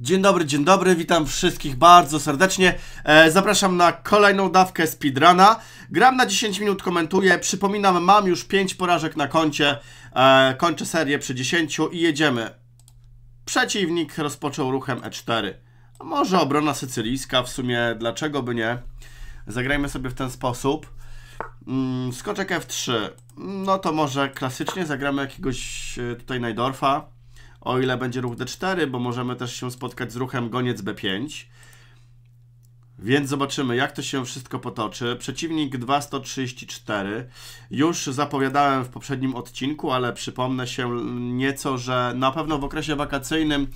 Dzień dobry, dzień dobry, witam wszystkich bardzo serdecznie. E, zapraszam na kolejną dawkę speedruna. Gram na 10 minut, komentuję. Przypominam, mam już 5 porażek na koncie. E, kończę serię przy 10 i jedziemy. Przeciwnik rozpoczął ruchem E4. Może obrona sycylijska, w sumie dlaczego by nie? Zagrajmy sobie w ten sposób. Mm, skoczek F3. No to może klasycznie zagramy jakiegoś e, tutaj Najdorfa o ile będzie ruch D4, bo możemy też się spotkać z ruchem goniec B5. Więc zobaczymy, jak to się wszystko potoczy. Przeciwnik 2134. Już zapowiadałem w poprzednim odcinku, ale przypomnę się nieco, że na pewno w okresie wakacyjnym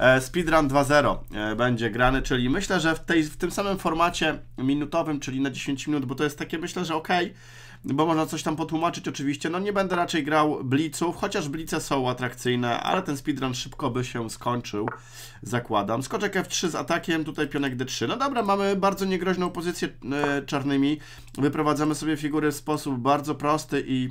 e, Speedrun 2.0 e, będzie grany, czyli myślę, że w, tej, w tym samym formacie minutowym, czyli na 10 minut, bo to jest takie myślę, że ok bo można coś tam potłumaczyć oczywiście. No nie będę raczej grał bliców, chociaż blice są atrakcyjne, ale ten speedrun szybko by się skończył, zakładam. Skoczek F3 z atakiem, tutaj pionek D3. No dobra, mamy bardzo niegroźną pozycję e, czarnymi. Wyprowadzamy sobie figury w sposób bardzo prosty i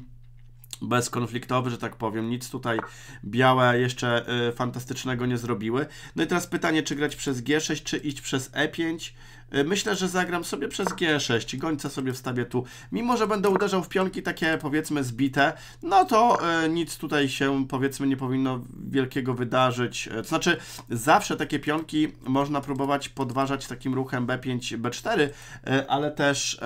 bezkonfliktowy, że tak powiem. Nic tutaj białe jeszcze y, fantastycznego nie zrobiły. No i teraz pytanie, czy grać przez G6, czy iść przez E5. Y, myślę, że zagram sobie przez G6, gońca sobie wstawię tu. Mimo, że będę uderzał w pionki takie powiedzmy zbite, no to y, nic tutaj się powiedzmy nie powinno wielkiego wydarzyć. Y, to znaczy zawsze takie pionki można próbować podważać takim ruchem B5, B4, ale też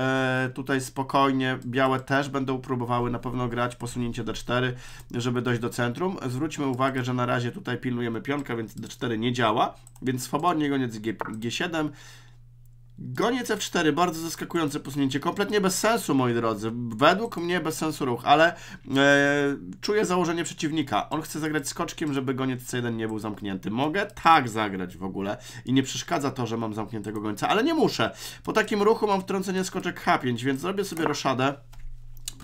tutaj spokojnie białe też będą próbowały na pewno grać posunięcie D4, żeby dojść do centrum. Zwróćmy uwagę, że na razie tutaj pilnujemy pionka, więc D4 nie działa, więc swobodnie goniec G7, Goniec F4, bardzo zaskakujące posunięcie, kompletnie bez sensu, moi drodzy. Według mnie bez sensu ruch, ale e, czuję założenie przeciwnika. On chce zagrać skoczkiem, żeby goniec C1 nie był zamknięty. Mogę tak zagrać w ogóle i nie przeszkadza to, że mam zamkniętego gońca, ale nie muszę. Po takim ruchu mam wtrącenie skoczek H5, więc zrobię sobie roszadę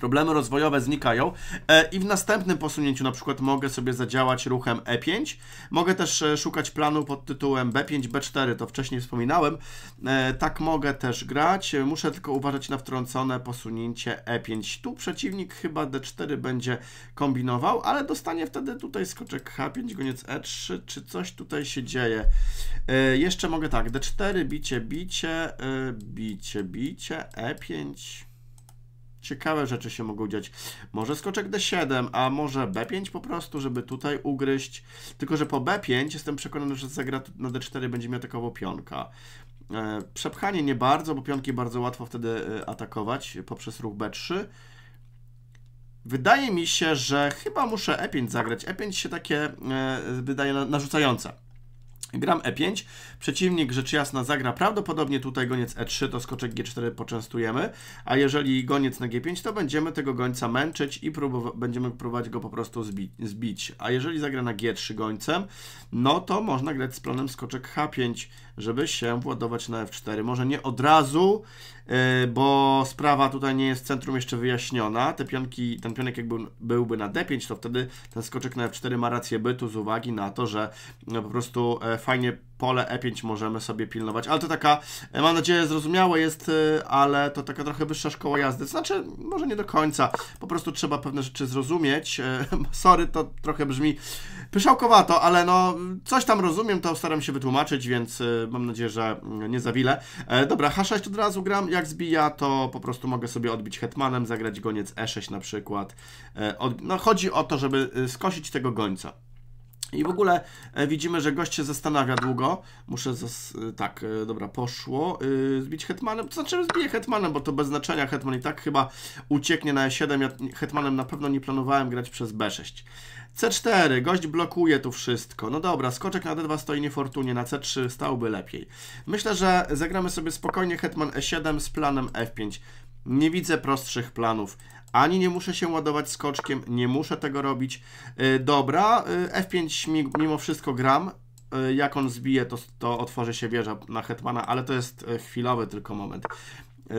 problemy rozwojowe znikają e, i w następnym posunięciu na przykład mogę sobie zadziałać ruchem E5. Mogę też e, szukać planu pod tytułem B5, B4, to wcześniej wspominałem. E, tak mogę też grać, muszę tylko uważać na wtrącone posunięcie E5. Tu przeciwnik chyba D4 będzie kombinował, ale dostanie wtedy tutaj skoczek H5, goniec E3, czy coś tutaj się dzieje. Jeszcze mogę tak, D4, bicie, bicie, bicie, bicie, E5 ciekawe rzeczy się mogą dziać. Może skoczek D7, a może B5 po prostu, żeby tutaj ugryźć. Tylko, że po B5 jestem przekonany, że zagra na D4 będzie miał atakował pionka. E, przepchanie nie bardzo, bo pionki bardzo łatwo wtedy e, atakować poprzez ruch B3. Wydaje mi się, że chyba muszę E5 zagrać. E5 się takie e, wydaje narzucające. Gram E5, przeciwnik rzecz jasna zagra prawdopodobnie tutaj goniec E3, to skoczek G4 poczęstujemy, a jeżeli goniec na G5, to będziemy tego gońca męczyć i będziemy próbować go po prostu zbi zbić. A jeżeli zagra na G3 gońcem, no to można grać z planem skoczek H5, żeby się władować na F4. Może nie od razu, E, bo sprawa tutaj nie jest w centrum jeszcze wyjaśniona. Te pionki, ten pionek jakby był, byłby na D5, to wtedy ten skoczek na F4 ma rację bytu z uwagi na to, że no, po prostu e, fajnie pole E5 możemy sobie pilnować. Ale to taka, e, mam nadzieję, zrozumiałe jest, e, ale to taka trochę wyższa szkoła jazdy. Znaczy, może nie do końca. Po prostu trzeba pewne rzeczy zrozumieć. E, sorry, to trochę brzmi pyszałkowato, ale no coś tam rozumiem, to staram się wytłumaczyć, więc mam nadzieję, że mm, nie za wiele. Dobra, H6 od razu gram. Jak zbija, to po prostu mogę sobie odbić hetmanem, zagrać goniec E6 na przykład. No chodzi o to, żeby skosić tego gońca. I w ogóle e, widzimy, że gość się zastanawia długo. Muszę. Zas e, tak, e, dobra, poszło. Yy, zbić hetmanem. To znaczy, zbiję hetmanem, bo to bez znaczenia. Hetman i tak chyba ucieknie na E7. Ja hetmanem na pewno nie planowałem grać przez B6. C4, gość blokuje tu wszystko. No dobra, skoczek na D2 stoi niefortunnie, na C3 stałby lepiej. Myślę, że zagramy sobie spokojnie hetman E7 z planem F5. Nie widzę prostszych planów, ani nie muszę się ładować skoczkiem, nie muszę tego robić. E, dobra, e, F5 mimo wszystko gram. E, jak on zbije, to, to otworzy się wieża na Hetmana, ale to jest chwilowy tylko moment.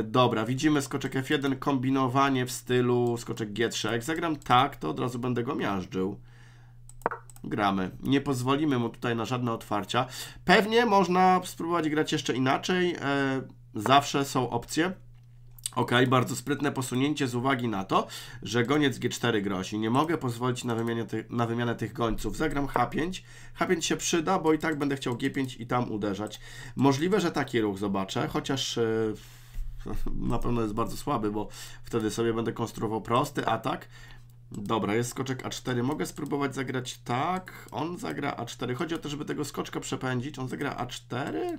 Dobra, widzimy skoczek F1, kombinowanie w stylu skoczek G3. Jak zagram tak, to od razu będę go miażdżył. Gramy. Nie pozwolimy mu tutaj na żadne otwarcia. Pewnie można spróbować grać jeszcze inaczej. Zawsze są opcje. Ok, bardzo sprytne posunięcie z uwagi na to, że goniec G4 grozi. Nie mogę pozwolić na, wymianę ty na wymianę tych gońców. Zagram H5. H5 się przyda, bo i tak będę chciał G5 i tam uderzać. Możliwe, że taki ruch zobaczę, chociaż yy, na pewno jest bardzo słaby, bo wtedy sobie będę konstruował prosty atak. Dobra, jest skoczek A4. Mogę spróbować zagrać tak. On zagra A4. Chodzi o to, żeby tego skoczka przepędzić. On zagra A4?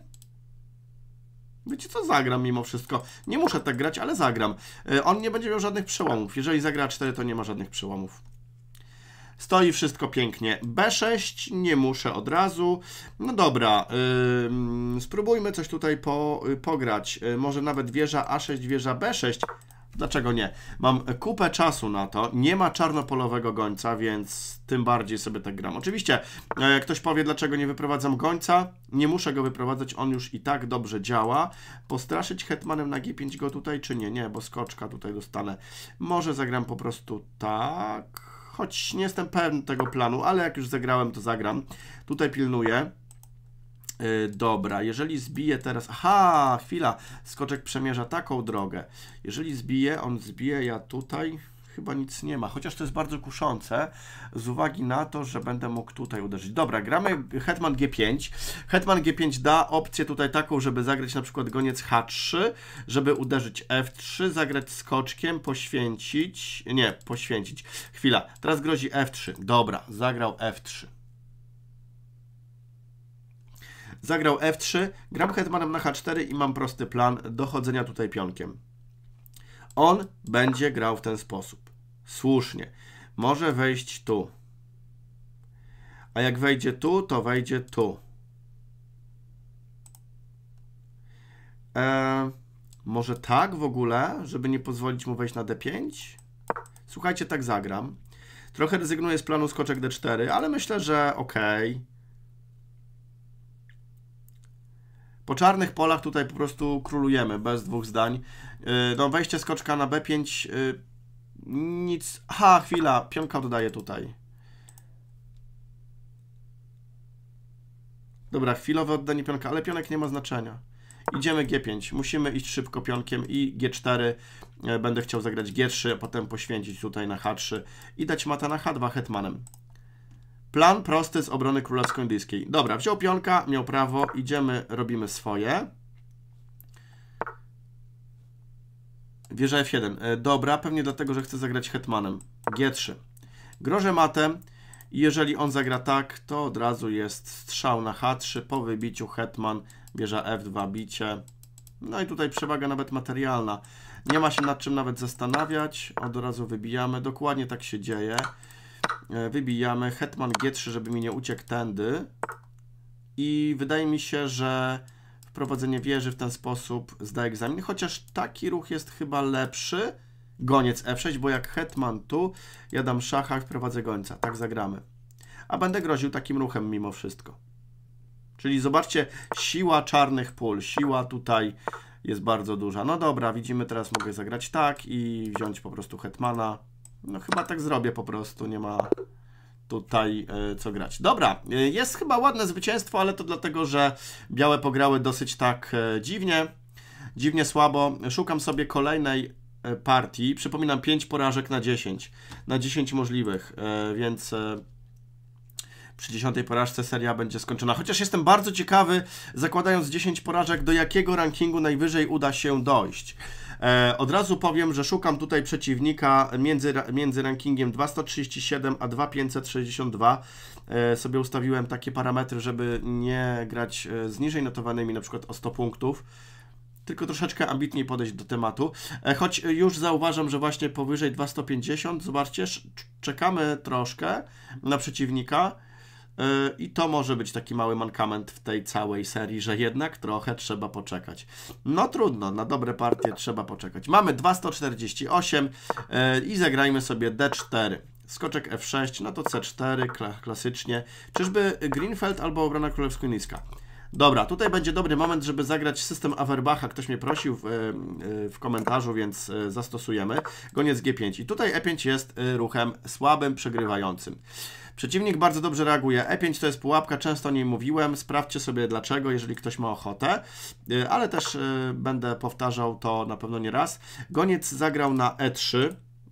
Wiecie co, zagram mimo wszystko. Nie muszę tak grać, ale zagram. E, on nie będzie miał żadnych przełomów. Jeżeli zagra 4, to nie ma żadnych przełomów. Stoi wszystko pięknie. B6, nie muszę od razu. No dobra, yy, spróbujmy coś tutaj po, y, pograć. E, może nawet wieża A6, wieża B6, Dlaczego nie? Mam kupę czasu na to, nie ma czarnopolowego gońca, więc tym bardziej sobie tak gram. Oczywiście jak e, ktoś powie, dlaczego nie wyprowadzam gońca, nie muszę go wyprowadzać, on już i tak dobrze działa. Postraszyć hetmanem na G5 go tutaj, czy nie? Nie, bo skoczka tutaj dostanę. Może zagram po prostu tak, choć nie jestem pewny tego planu, ale jak już zagrałem, to zagram. Tutaj pilnuję. Y, dobra, jeżeli zbije teraz... Aha, chwila, skoczek przemierza taką drogę. Jeżeli zbije, on zbije, ja tutaj chyba nic nie ma, chociaż to jest bardzo kuszące z uwagi na to, że będę mógł tutaj uderzyć. Dobra, gramy Hetman G5. Hetman G5 da opcję tutaj taką, żeby zagrać na przykład goniec H3, żeby uderzyć F3, zagrać skoczkiem, poświęcić, nie, poświęcić, chwila, teraz grozi F3, dobra, zagrał F3. Zagrał F3, gram hetmanem na H4 i mam prosty plan dochodzenia tutaj pionkiem. On będzie grał w ten sposób. Słusznie. Może wejść tu. A jak wejdzie tu, to wejdzie tu. Eee, może tak w ogóle, żeby nie pozwolić mu wejść na D5? Słuchajcie, tak zagram. Trochę rezygnuję z planu skoczek D4, ale myślę, że okej. Okay. Po czarnych polach tutaj po prostu królujemy, bez dwóch zdań. Y, no wejście skoczka na B5, y, nic... Ha, chwila, pionka dodaję tutaj. Dobra, chwilowe oddanie pionka, ale pionek nie ma znaczenia. Idziemy G5, musimy iść szybko pionkiem i G4. Y, będę chciał zagrać G3, a potem poświęcić tutaj na H3 i dać mata na H2 hetmanem. Plan prosty z obrony królewsko-indyjskiej. Dobra, wziął pionka, miał prawo, idziemy, robimy swoje. Wieża F7. E, dobra, pewnie dlatego, że chce zagrać hetmanem. G3. Grożę matem. Jeżeli on zagra tak, to od razu jest strzał na H3. Po wybiciu hetman, wieża F2, bicie. No i tutaj przewaga nawet materialna. Nie ma się nad czym nawet zastanawiać. Od razu wybijamy. Dokładnie tak się dzieje. E, wybijamy Hetman G3, żeby mi nie uciekł tędy. I wydaje mi się, że wprowadzenie wieży w ten sposób zda egzamin, chociaż taki ruch jest chyba lepszy. Goniec F6, bo jak Hetman tu, ja dam szacha i wprowadzę gońca. Tak zagramy. A będę groził takim ruchem mimo wszystko. Czyli zobaczcie, siła czarnych pól, siła tutaj jest bardzo duża. No dobra, widzimy, teraz mogę zagrać tak i wziąć po prostu Hetmana. No chyba tak zrobię po prostu, nie ma tutaj y, co grać. Dobra, y, jest chyba ładne zwycięstwo, ale to dlatego, że białe pograły dosyć tak y, dziwnie, dziwnie słabo. Szukam sobie kolejnej partii. Przypominam, 5 porażek na 10, na 10 możliwych, więc przy 10 porażce seria będzie skończona. Chociaż jestem bardzo ciekawy, zakładając 10 porażek, do jakiego rankingu najwyżej uda się dojść. E, od razu powiem, że szukam tutaj przeciwnika między, między rankingiem 237 a 2562. E, sobie ustawiłem takie parametry, żeby nie grać e, z niżej notowanymi, na przykład o 100 punktów tylko troszeczkę ambitniej podejść do tematu. Choć już zauważam, że właśnie powyżej 250, zobaczcie, czekamy troszkę na przeciwnika. E, I to może być taki mały mankament w tej całej serii, że jednak trochę trzeba poczekać. No trudno, na dobre partie trzeba poczekać. Mamy 248 e, i zagrajmy sobie D4. Skoczek F6, no to C4 klasycznie. Czyżby Greenfeld albo obrona królewsko-niska? Dobra, tutaj będzie dobry moment, żeby zagrać system Averbacha. Ktoś mnie prosił w, e, w, komentarzu, więc zastosujemy. Goniec G5. I tutaj E5 jest ruchem słabym, przegrywającym. Przeciwnik bardzo dobrze reaguje. E5 to jest pułapka, często o niej mówiłem. Sprawdźcie sobie dlaczego, jeżeli ktoś ma ochotę, y, ale też y, będę powtarzał to na pewno nie raz. Goniec zagrał na E3.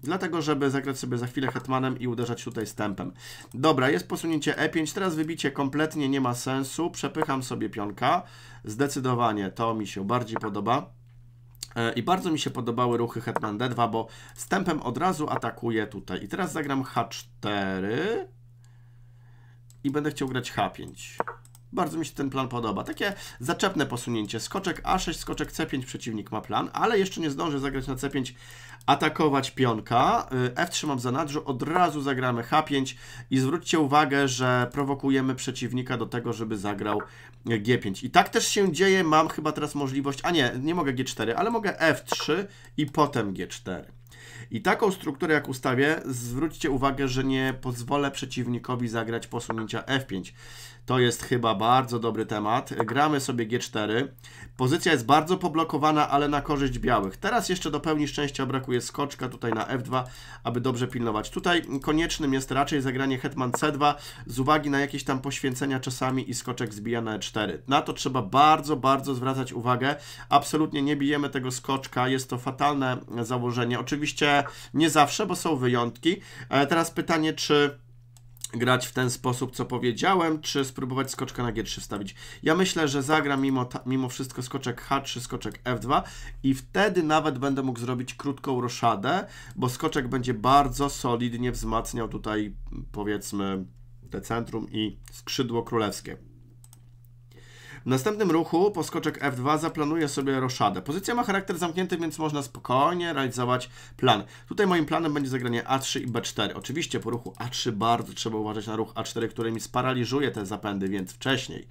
Dlatego, żeby zagrać sobie za chwilę hetmanem i uderzać tutaj stępem. Dobra, jest posunięcie e5, teraz wybicie kompletnie nie ma sensu. Przepycham sobie pionka. Zdecydowanie to mi się bardziej podoba. E, I bardzo mi się podobały ruchy hetman d2, bo stępem od razu atakuje tutaj. I teraz zagram h4 i będę chciał grać H5. Bardzo mi się ten plan podoba. Takie zaczepne posunięcie. Skoczek A6, skoczek C5, przeciwnik ma plan, ale jeszcze nie zdążę zagrać na C5, atakować pionka. Y, F3 mam w zanadrzu, od razu zagramy H5 i zwróćcie uwagę, że prowokujemy przeciwnika do tego, żeby zagrał G5. I tak też się dzieje, mam chyba teraz możliwość, a nie, nie mogę G4, ale mogę F3 i potem G4. I taką strukturę jak ustawię, zwróćcie uwagę, że nie pozwolę przeciwnikowi zagrać posunięcia F5. To jest chyba bardzo dobry temat. Gramy sobie G4. Pozycja jest bardzo poblokowana, ale na korzyść białych. Teraz jeszcze do pełni szczęścia brakuje skoczka tutaj na F2, aby dobrze pilnować. Tutaj koniecznym jest raczej zagranie hetman C2 z uwagi na jakieś tam poświęcenia czasami i skoczek zbija na E4. Na to trzeba bardzo, bardzo zwracać uwagę. Absolutnie nie bijemy tego skoczka. Jest to fatalne założenie. Oczywiście nie zawsze, bo są wyjątki. E, teraz pytanie, czy grać w ten sposób, co powiedziałem, czy spróbować skoczka na G3 wstawić. Ja myślę, że zagram mimo, ta, mimo wszystko skoczek H3, skoczek F2 i wtedy nawet będę mógł zrobić krótką roszadę, bo skoczek będzie bardzo solidnie wzmacniał tutaj powiedzmy te centrum i skrzydło królewskie. W następnym ruchu po skoczek F2 zaplanuję sobie roszadę. Pozycja ma charakter zamknięty, więc można spokojnie realizować plan. Tutaj moim planem będzie zagranie A3 i B4. Oczywiście po ruchu A3 bardzo trzeba uważać na ruch A4, który mi sparaliżuje te zapędy, więc wcześniej.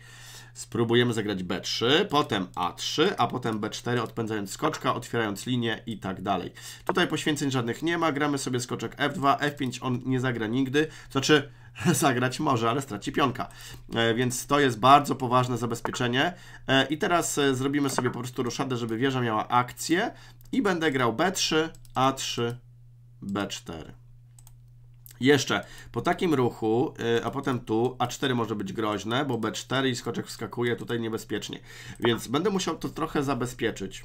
Spróbujemy zagrać B3, potem A3, a potem B4, odpędzając skoczka, otwierając linię i tak dalej. Tutaj poświęceń żadnych nie ma, gramy sobie skoczek F2, F5 on nie zagra nigdy, znaczy zagrać może, ale straci pionka. E, więc to jest bardzo poważne zabezpieczenie. E, I teraz e, zrobimy sobie po prostu ruszadę, żeby wieża miała akcję i będę grał B3, A3, B4. Jeszcze po takim ruchu, y, a potem tu, A4 może być groźne, bo B4 i skoczek wskakuje tutaj niebezpiecznie. Więc będę musiał to trochę zabezpieczyć.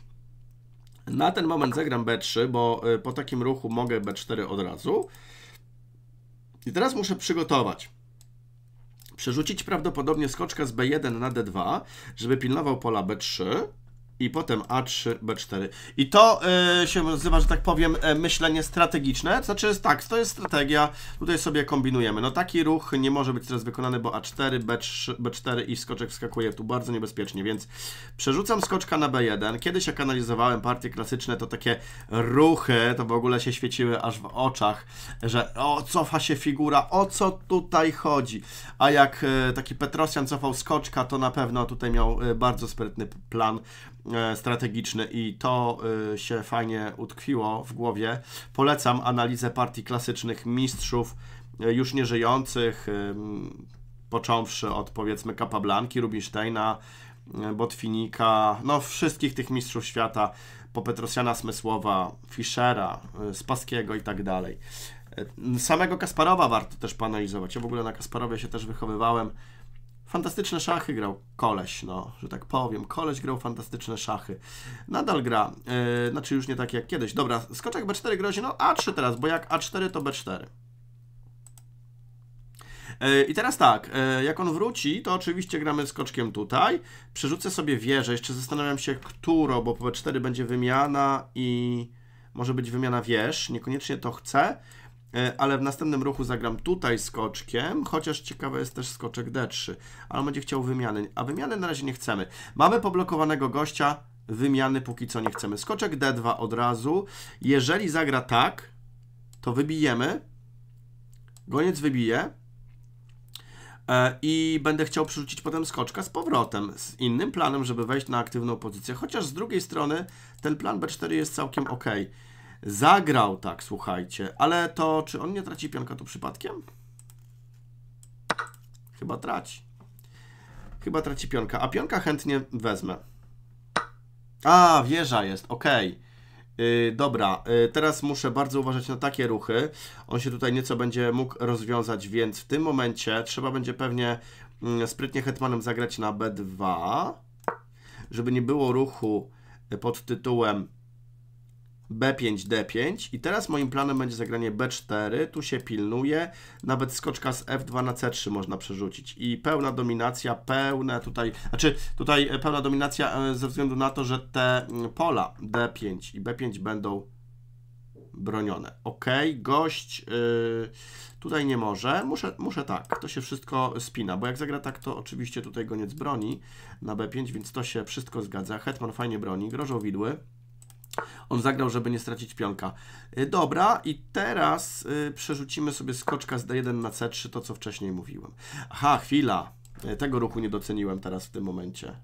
Na ten moment zagram B3, bo y, po takim ruchu mogę B4 od razu. I teraz muszę przygotować. Przerzucić prawdopodobnie skoczka z B1 na D2, żeby pilnował pola B3 i potem A3, B4. I to y, się nazywa, że tak powiem, e, myślenie strategiczne. znaczy, tak, to jest strategia, tutaj sobie kombinujemy. No taki ruch nie może być teraz wykonany, bo A4, B3, B4 i skoczek wskakuje tu bardzo niebezpiecznie, więc przerzucam skoczka na B1. Kiedyś jak analizowałem partie klasyczne, to takie ruchy, to w ogóle się świeciły aż w oczach, że o, cofa się figura, o co tutaj chodzi. A jak y, taki Petrosian cofał skoczka, to na pewno tutaj miał y, bardzo sprytny plan E, strategiczny i to e, się fajnie utkwiło w głowie. Polecam analizę partii klasycznych mistrzów e, już nieżyjących, począwszy od powiedzmy Capablanki, Rubinsteina, Botwinika, no wszystkich tych mistrzów świata, po Petrosiana Smysłowa, Fischera, Spaskiego i tak dalej. Samego Kasparowa warto też panalizować. Ja w ogóle na Kasparowie się też wychowywałem. Fantastyczne szachy grał koleś, no, że tak powiem. Koleś grał fantastyczne szachy. Nadal gra, yy, znaczy już nie tak jak kiedyś. Dobra, skoczek B4 grozi, no A3 teraz, bo jak A4 to B4. E, I teraz tak, e, jak on wróci, to oczywiście gramy skoczkiem tutaj. Przerzucę sobie wieżę, jeszcze zastanawiam się, którą, bo po 4 będzie wymiana i może być wymiana wież, niekoniecznie to chcę. E, ale w następnym ruchu zagram tutaj skoczkiem, chociaż ciekawe jest też skoczek D3, ale on będzie chciał wymiany, a wymiany na razie nie chcemy. Mamy poblokowanego gościa, wymiany póki co nie chcemy. Skoczek D2 od razu, jeżeli zagra tak, to wybijemy, goniec wybije, e, i będę chciał przerzucić potem skoczka z powrotem, z innym planem, żeby wejść na aktywną pozycję. Chociaż z drugiej strony ten plan B4 jest całkiem ok. Zagrał tak, słuchajcie. Ale to, czy on nie traci pionka tu przypadkiem? Chyba traci. Chyba traci pionka. A pionka chętnie wezmę. A, wieża jest, okej. Okay. Yy, dobra, yy, teraz muszę bardzo uważać na takie ruchy. On się tutaj nieco będzie mógł rozwiązać, więc w tym momencie trzeba będzie pewnie yy, sprytnie hetmanem zagrać na B2, żeby nie było ruchu y, pod tytułem B5, D5 i teraz moim planem będzie zagranie B4, tu się pilnuje, nawet skoczka z F2 na C3 można przerzucić i pełna dominacja, pełne tutaj, znaczy tutaj e, pełna dominacja e, ze względu na to, że te mm, pola D5 i B5 będą bronione. Ok, gość yy, tutaj nie może, muszę, muszę tak, to się wszystko spina, bo jak zagra tak, to oczywiście tutaj goniec broni na B5, więc to się wszystko zgadza, hetman fajnie broni, grożą widły, on zagrał, żeby nie stracić pionka. Y, dobra, i teraz y, przerzucimy sobie skoczka z D1 na C3, to co wcześniej mówiłem. Aha, chwila. Y, tego ruchu nie doceniłem teraz w tym momencie.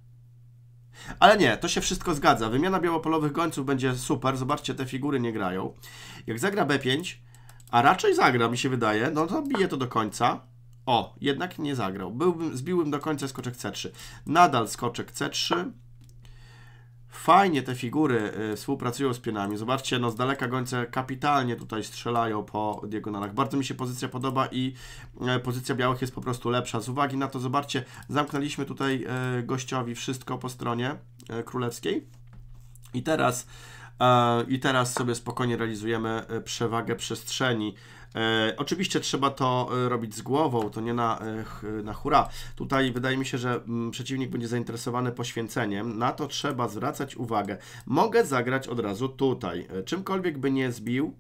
Ale nie, to się wszystko zgadza. Wymiana białopolowych gońców będzie super. Zobaczcie, te figury nie grają. Jak zagra B5, a raczej zagra, mi się wydaje, no to bije to do końca. O, jednak nie zagrał. Byłbym, zbiłbym do końca skoczek C3. Nadal skoczek C3. Fajnie te figury y, współpracują z pionami. Zobaczcie, no z daleka gońce kapitalnie tutaj strzelają po diagonalach. Bardzo mi się pozycja podoba i e, pozycja białych jest po prostu lepsza. Z uwagi na to, zobaczcie, zamknęliśmy tutaj e, gościowi wszystko po stronie e, królewskiej. I teraz E, i teraz sobie spokojnie realizujemy e, przewagę przestrzeni. E, oczywiście trzeba to robić z głową, to nie na, na hura. Tutaj wydaje mi się, że mm, przeciwnik będzie zainteresowany poświęceniem. Na to trzeba zwracać uwagę. Mogę zagrać od razu tutaj. Czymkolwiek by nie zbił,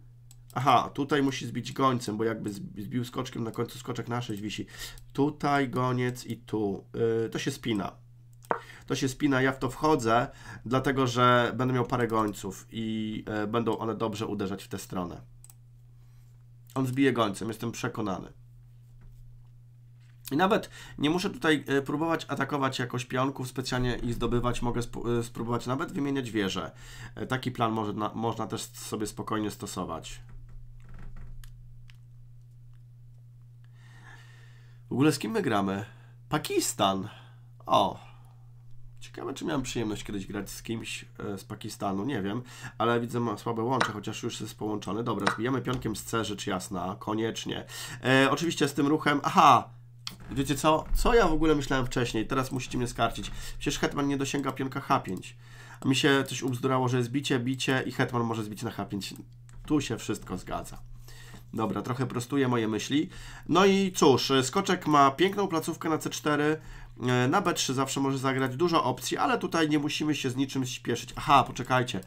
Aha, tutaj musi zbić gońcem, bo jakby zbił skoczkiem, na końcu skoczek na 6 wisi. Tutaj goniec i tu. Yy, to się spina to się spina, ja w to wchodzę, dlatego że będę miał parę gońców i e, będą one dobrze uderzać w tę stronę. On zbije gońcem, jestem przekonany. I nawet nie muszę tutaj e, próbować atakować jakoś pionków specjalnie i zdobywać, mogę sp e, spróbować nawet wymieniać wieże. Taki plan może można też sobie spokojnie stosować. W ogóle z kim my gramy? Pakistan. O, Ciekawe, czy miałem przyjemność kiedyś grać z kimś e, z Pakistanu, nie wiem, ale widzę, ma słabe łącze, chociaż już jest połączony. Dobra, zbijamy pionkiem z C, rzecz jasna, koniecznie. E, oczywiście z tym ruchem, aha, wiecie co, co ja w ogóle myślałem wcześniej, teraz musicie mnie skarcić. Przecież Hetman nie dosięga pionka H5, a mi się coś ubzdurało, że jest bicie, bicie i Hetman może zbić na H5. Tu się wszystko zgadza. Dobra, trochę prostuję moje myśli. No i cóż, e, skoczek ma piękną placówkę na C4, E, na B3 zawsze może zagrać dużo opcji, ale tutaj nie musimy się z niczym śpieszyć. Aha, poczekajcie.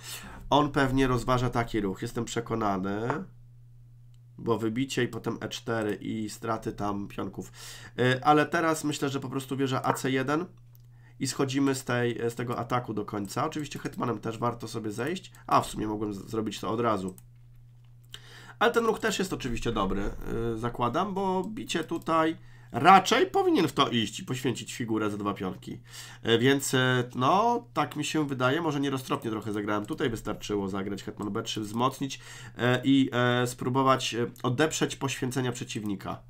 On pewnie rozważa taki ruch, jestem przekonany. Bo wybicie i potem E4 i straty tam pionków. E, ale teraz myślę, że po prostu bierze AC1 i schodzimy z, tej, z tego ataku do końca. Oczywiście hetmanem też warto sobie zejść. A, w sumie mogłem zrobić to od razu. Ale ten ruch też jest oczywiście dobry, yy, zakładam, bo bicie tutaj raczej powinien w to iść i poświęcić figurę za dwa pionki. E, więc e, no, tak mi się wydaje, może nieroztropnie trochę zagrałem. Tutaj wystarczyło zagrać Hetman B3, wzmocnić e, i spróbować odeprzeć poświęcenia przeciwnika.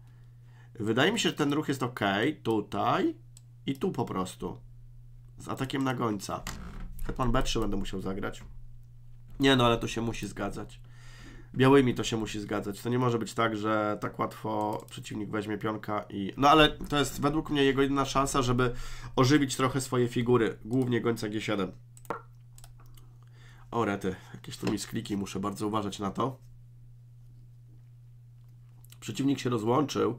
Wydaje mi się, że ten ruch jest ok. Tutaj i tu po prostu. Z atakiem na gońca. Hetman B3 będę musiał zagrać. Nie no, ale to się musi zgadzać białymi to się musi zgadzać. To nie może być tak, że tak łatwo przeciwnik weźmie pionka i... No ale to jest według mnie jego jedyna szansa, żeby ożywić trochę swoje figury, głównie gońca G7. O rety, jakieś tu miskliki, muszę bardzo uważać na to. Przeciwnik się rozłączył.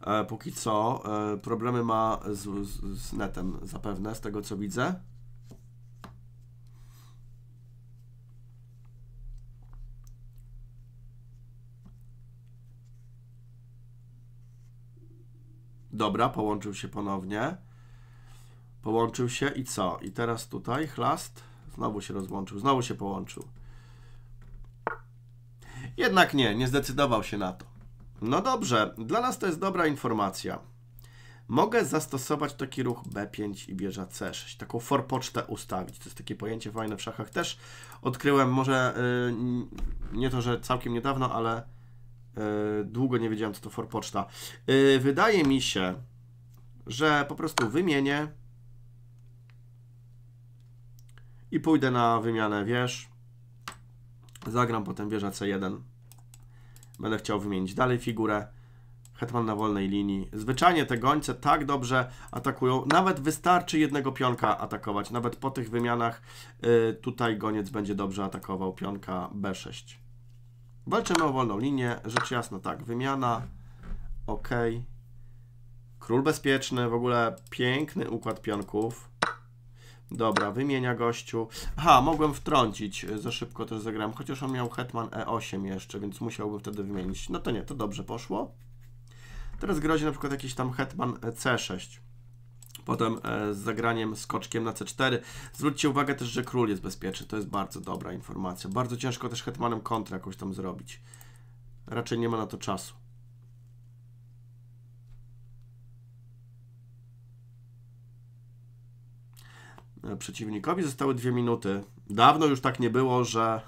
E, póki co e, problemy ma z, z, z netem zapewne, z tego co widzę. Dobra, połączył się ponownie. Połączył się i co? I teraz tutaj chlast. Znowu się rozłączył, znowu się połączył. Jednak nie, nie zdecydował się na to. No dobrze, dla nas to jest dobra informacja. Mogę zastosować taki ruch B5 i wieża C6, taką forpocztę ustawić. To jest takie pojęcie fajne w szachach. Też odkryłem, może yy, nie to, że całkiem niedawno, ale E, długo nie wiedziałem, co to forpoczta. E, wydaje mi się, że po prostu wymienię i pójdę na wymianę wież. Zagram potem wieża C1. Będę chciał wymienić dalej figurę. Hetman na wolnej linii. Zwyczajnie te gońce tak dobrze atakują. Nawet wystarczy jednego pionka atakować. Nawet po tych wymianach e, tutaj goniec będzie dobrze atakował pionka B6. Walczymy o wolną linię, rzecz jasna, tak, wymiana, ok. Król bezpieczny, w ogóle piękny układ pionków. Dobra, wymienia gościu. Aha, mogłem wtrącić, y, za szybko też zagrałem, chociaż on miał hetman e8 jeszcze, więc musiałbym wtedy wymienić. No to nie, to dobrze poszło. Teraz grozi na przykład jakiś tam hetman c6 potem e, z zagraniem skoczkiem na c4. Zwróćcie uwagę też, że król jest bezpieczny, to jest bardzo dobra informacja. Bardzo ciężko też hetmanem kontra jakoś tam zrobić. Raczej nie ma na to czasu. E, przeciwnikowi zostały dwie minuty. Dawno już tak nie było, że,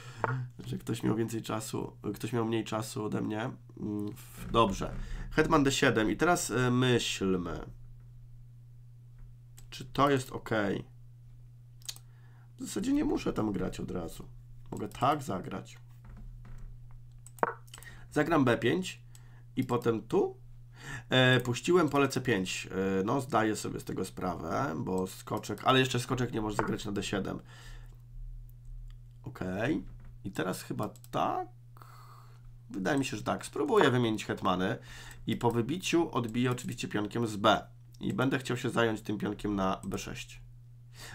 że ktoś miał więcej czasu, ktoś miał mniej czasu ode mnie. Mm, dobrze. Hetman D7 i teraz e, myślmy. Czy to jest ok? W zasadzie nie muszę tam grać od razu. Mogę tak zagrać. Zagram B5 i potem tu. E, puściłem pole C5. E, no, zdaję sobie z tego sprawę, bo skoczek... Ale jeszcze skoczek nie może zagrać na D7. Ok. I teraz chyba tak... Wydaje mi się, że tak. Spróbuję wymienić hetmany i po wybiciu odbiję oczywiście pionkiem z B i będę chciał się zająć tym pionkiem na b6.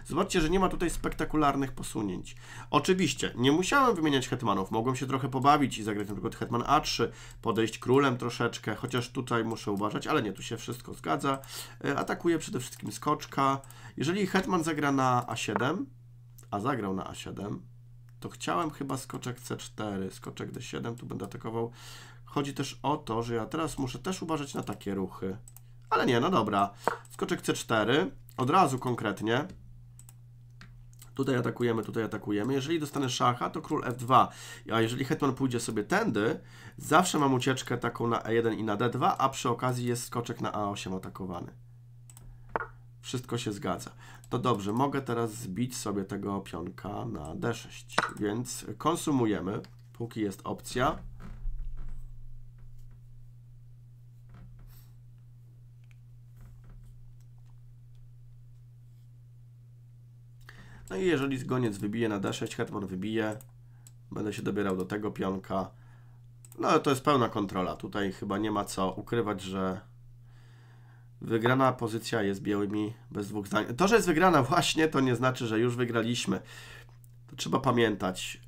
Zobaczcie, że nie ma tutaj spektakularnych posunięć. Oczywiście, nie musiałem wymieniać hetmanów, mogłem się trochę pobawić i zagrać na przykład hetman a3, podejść królem troszeczkę, chociaż tutaj muszę uważać, ale nie, tu się wszystko zgadza. E, atakuje przede wszystkim skoczka. Jeżeli hetman zagra na a7, a zagrał na a7, to chciałem chyba skoczek c4, skoczek d7, tu będę atakował. Chodzi też o to, że ja teraz muszę też uważać na takie ruchy. Ale nie, no dobra. Skoczek C4. Od razu konkretnie. Tutaj atakujemy, tutaj atakujemy. Jeżeli dostanę szacha, to król F2. A jeżeli hetman pójdzie sobie tędy, zawsze mam ucieczkę taką na E1 i na D2, a przy okazji jest skoczek na A8 atakowany. Wszystko się zgadza. To dobrze, mogę teraz zbić sobie tego pionka na D6. Więc konsumujemy, póki jest opcja. No i jeżeli goniec wybije na d6, hetman wybije, będę się dobierał do tego pionka. No ale to jest pełna kontrola. Tutaj chyba nie ma co ukrywać, że wygrana pozycja jest białymi bez dwóch zdań. To, że jest wygrana właśnie, to nie znaczy, że już wygraliśmy. To trzeba pamiętać.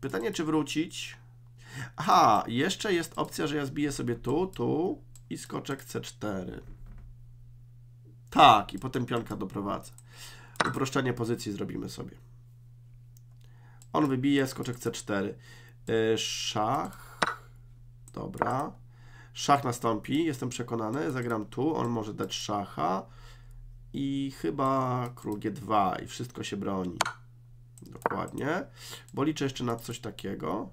Pytanie, czy wrócić? Aha, jeszcze jest opcja, że ja zbiję sobie tu, tu i skoczek C4. Tak, i potem pionka doprowadzę uproszczenie pozycji zrobimy sobie. On wybije, skoczek C4. E, szach. Dobra. Szach nastąpi, jestem przekonany. Zagram tu, on może dać szacha. I chyba król G2 i wszystko się broni. Dokładnie. Bo liczę jeszcze na coś takiego.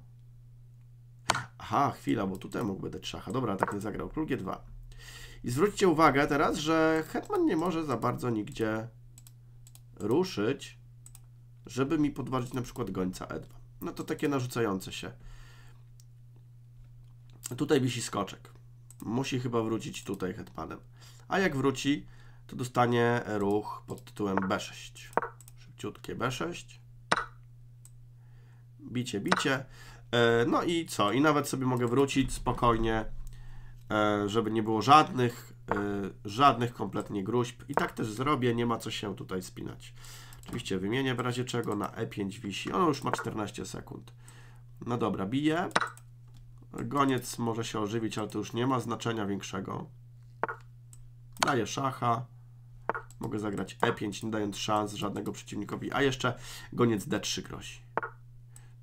Aha, chwila, bo tutaj mógłby dać szacha. Dobra, tak nie zagrał. Król G2. I zwróćcie uwagę teraz, że hetman nie może za bardzo nigdzie ruszyć, żeby mi podważyć na przykład gońca E2. No to takie narzucające się. Tutaj wisi skoczek. Musi chyba wrócić tutaj hetmanem. A jak wróci, to dostanie ruch pod tytułem B6. Szybciutkie B6. Bicie, bicie. E, no i co? I nawet sobie mogę wrócić spokojnie, e, żeby nie było żadnych Y, żadnych kompletnie gruźb. I tak też zrobię, nie ma co się tutaj spinać. Oczywiście wymienię w razie czego na E5 wisi. Ono już ma 14 sekund. No dobra, bije. Goniec może się ożywić, ale to już nie ma znaczenia większego. Daję szacha. Mogę zagrać E5, nie dając szans żadnego przeciwnikowi. A jeszcze goniec D3 grozi.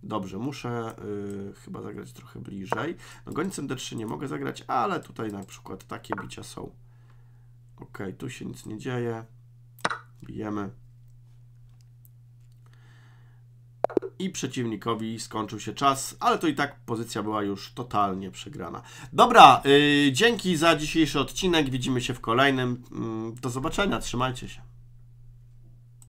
Dobrze, muszę y, chyba zagrać trochę bliżej. No gońcem D3 nie mogę zagrać, ale tutaj na przykład takie bicia są. Ok, tu się nic nie dzieje. Bijemy. i przeciwnikowi skończył się czas, ale to i tak pozycja była już totalnie przegrana. Dobra, y, dzięki za dzisiejszy odcinek, widzimy się w kolejnym. Mm, do zobaczenia, trzymajcie się.